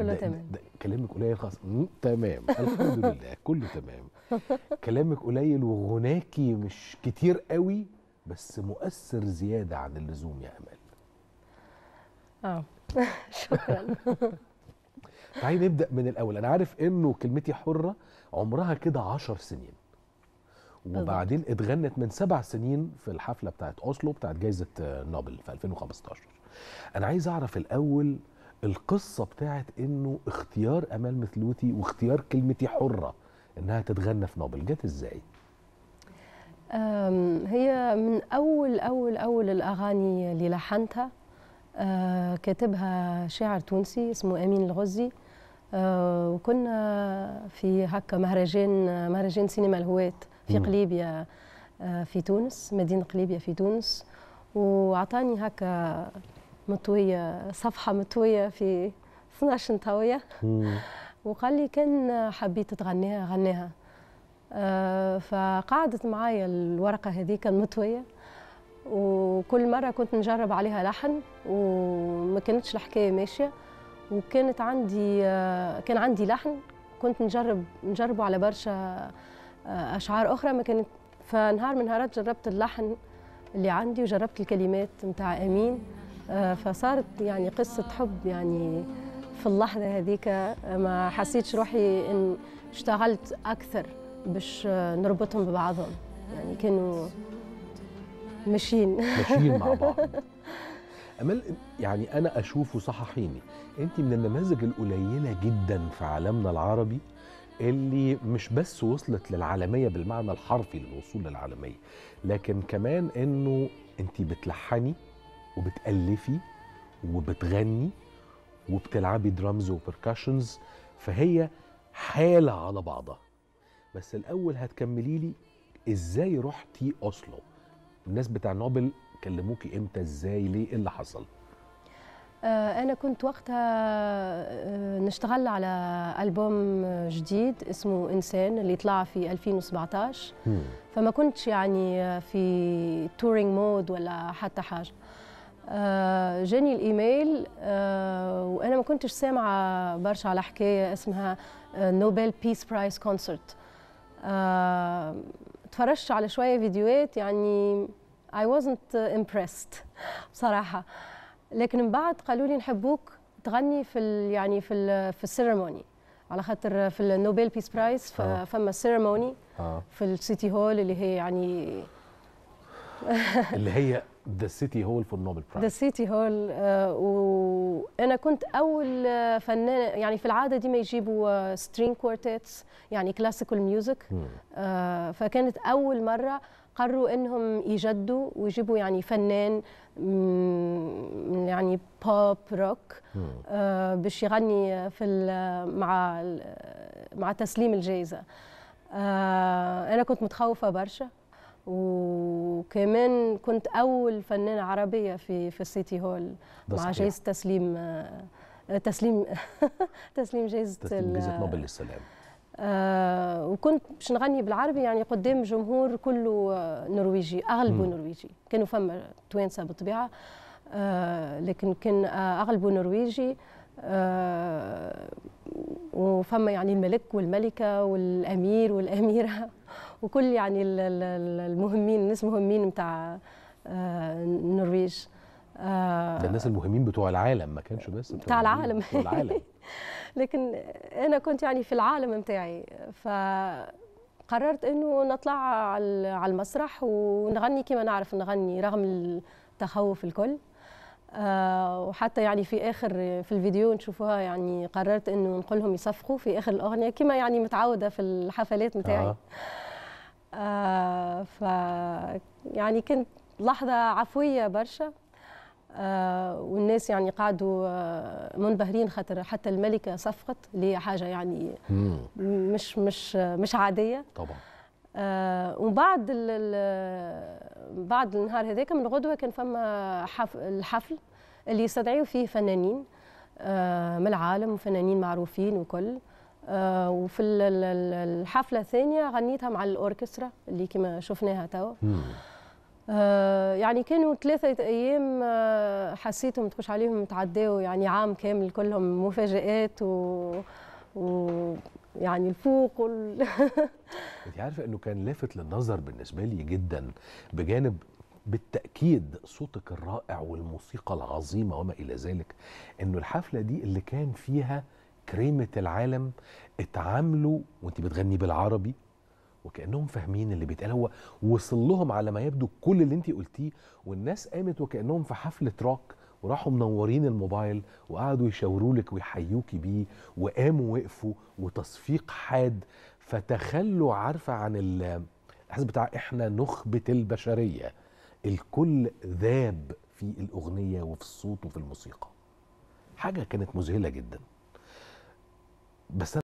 كله تمام ده كلامك قليل خالص تمام الحمد لله كله تمام كلامك قليل وغناكي مش كتير قوي بس مؤثر زياده عن اللزوم يا امل اه شكرا تعالي نبدا من الاول انا عارف انه كلمتي حره عمرها كده 10 سنين وبعدين اتغنت من سبع سنين في الحفله بتاعت اوسلو بتاعت جائزه نوبل في 2015 انا عايز اعرف الاول القصه بتاعت انه اختيار امال مثلوتي واختيار كلمتي حره انها تتغنى في نوبل جت ازاي؟ هي من اول اول اول الاغاني اللي لحنتها أه، كاتبها شاعر تونسي اسمه امين الغزي أه، وكنا في هكا مهرجان مهرجان سينما الهوات في قليبيا أه، في تونس مدينه قليبيا في تونس وعطاني هكا مطويه صفحه مطويه في 12 طاوية وقال لي كان حبيت تغنيها غنيها آه فقعدت معايا الورقه هذيك المطويه وكل مره كنت نجرب عليها لحن وما كانتش الحكايه ماشيه وكانت عندي آه كان عندي لحن كنت نجرب نجربه على برشا آه اشعار اخرى ما كانت فنهار من نهارات جربت اللحن اللي عندي وجربت الكلمات نتاع امين آه، فصارت يعني قصة حب يعني في اللحظة هذيك آه، ما حسيتش روحي إن اشتغلت أكثر باش آه، نربطهم ببعضهم يعني كانوا ماشيين ماشيين مع بعض امل يعني انا اشوفه صححيني انت من النماذج القليله جدا في عالمنا العربي اللي مش بس وصلت للعالميه بالمعنى الحرفي للوصول للعالميه لكن كمان انه انت بتلحني وبتألفي وبتغني وبتلعبي درامز وبركاشنز فهي حالة على بعضها بس الأول هتكملي لي إزاي رحتي أوسلو الناس بتاع نوبل كلموكي إمتى إزاي ليه إيه اللي حصل آه، أنا كنت وقتها آه، نشتغل على ألبوم جديد اسمه إنسان اللي طلع في 2017 فما كنتش يعني في تورينج مود ولا حتى حاجة آه، جاني الايميل آه، وانا ما كنتش سامعه برشا على حكايه اسمها نوبل بيس برايز كونسرت اتفرجت على شويه فيديوهات يعني اي wasn't امبرست آه، بصراحه لكن من بعد قالوا لي نحبوك تغني في الـ يعني في الـ في السيرموني على خاطر في النوبل بيس برايز فما سيرموني في السيتي هول اللي هي يعني اللي هي ذا سيتي هول فور نوبل برايز ذا سيتي هول وانا كنت اول آه، فنانه يعني في العاده دي ما يجيبوا سترينج آه، كوارتيتس يعني كلاسيكال ميوزك آه، فكانت اول مره قرروا انهم يجدوا ويجيبوا يعني فنان يعني بوب روك آه باش يغني في مع مع تسليم الجائزه آه انا كنت متخوفه برشا وكمان كنت اول فنانه عربيه في في السيتي هول مع جائزه تسليم آه، تسليم تسليم جائزه تسليم جائزه نوبل للسلام آه وكنت باش نغني بالعربي يعني قدام جمهور كله آه، نرويجي اغلبه نرويجي كانوا فما توانسه بالطبيعه آه لكن كان آه، اغلبه نرويجي وفما يعني الملك والملكه والامير والاميره وكل يعني المهمين الناس مهمين نتاع آه، النرويج آه، ده الناس المهمين بتوع العالم ما كانش بس بتوع, العالم بتوع العالم لكن انا كنت يعني في العالم نتاعي فقررت انه نطلع على المسرح ونغني كما نعرف نغني رغم التخوف الكل آه، وحتى يعني في اخر في الفيديو نشوفوها يعني قررت انه نقولهم يصفقوا في اخر الاغنيه كما يعني متعوده في الحفلات نتاعي آه. آه ف يعني كنت لحظه عفويه برشا آه والناس يعني قعدوا آه منبهرين خاطر حتى الملكه صفقت اللي هي حاجه يعني مم. مش مش مش عاديه طبعا آه ومن بعد بعد النهار هذاك من الغدوه كان فما حف الحفل اللي يستدعيوا فيه فنانين آه من العالم وفنانين معروفين وكل آه وفي الحفله الثانيه غنيتها مع الاوركسترا اللي كما شفناها توا آه يعني كانوا ثلاثة أيام آه، حسيتهم تخش عليهم تعداوا يعني عام كامل كلهم مفاجآت و, و... يعني الفوق وال... انت عارفه انه كان لافت للنظر بالنسبه لي جدا بجانب بالتاكيد صوتك الرائع والموسيقى العظيمه وما الى ذلك انه الحفله دي اللي كان فيها كريمه العالم اتعاملوا وانت بتغني بالعربي وكانهم فاهمين اللي بيتقال هو وصل لهم على ما يبدو كل اللي انت قلتيه والناس قامت وكانهم في حفله راك وراحوا منورين الموبايل وقعدوا يشاوروا لك ويحيوكي بيه وقاموا وقفوا وتصفيق حاد فتخلوا عارفه عن الاحساس بتاع احنا نخبه البشريه الكل ذاب في الاغنيه وفي الصوت وفي الموسيقى حاجه كانت مذهله جدا بس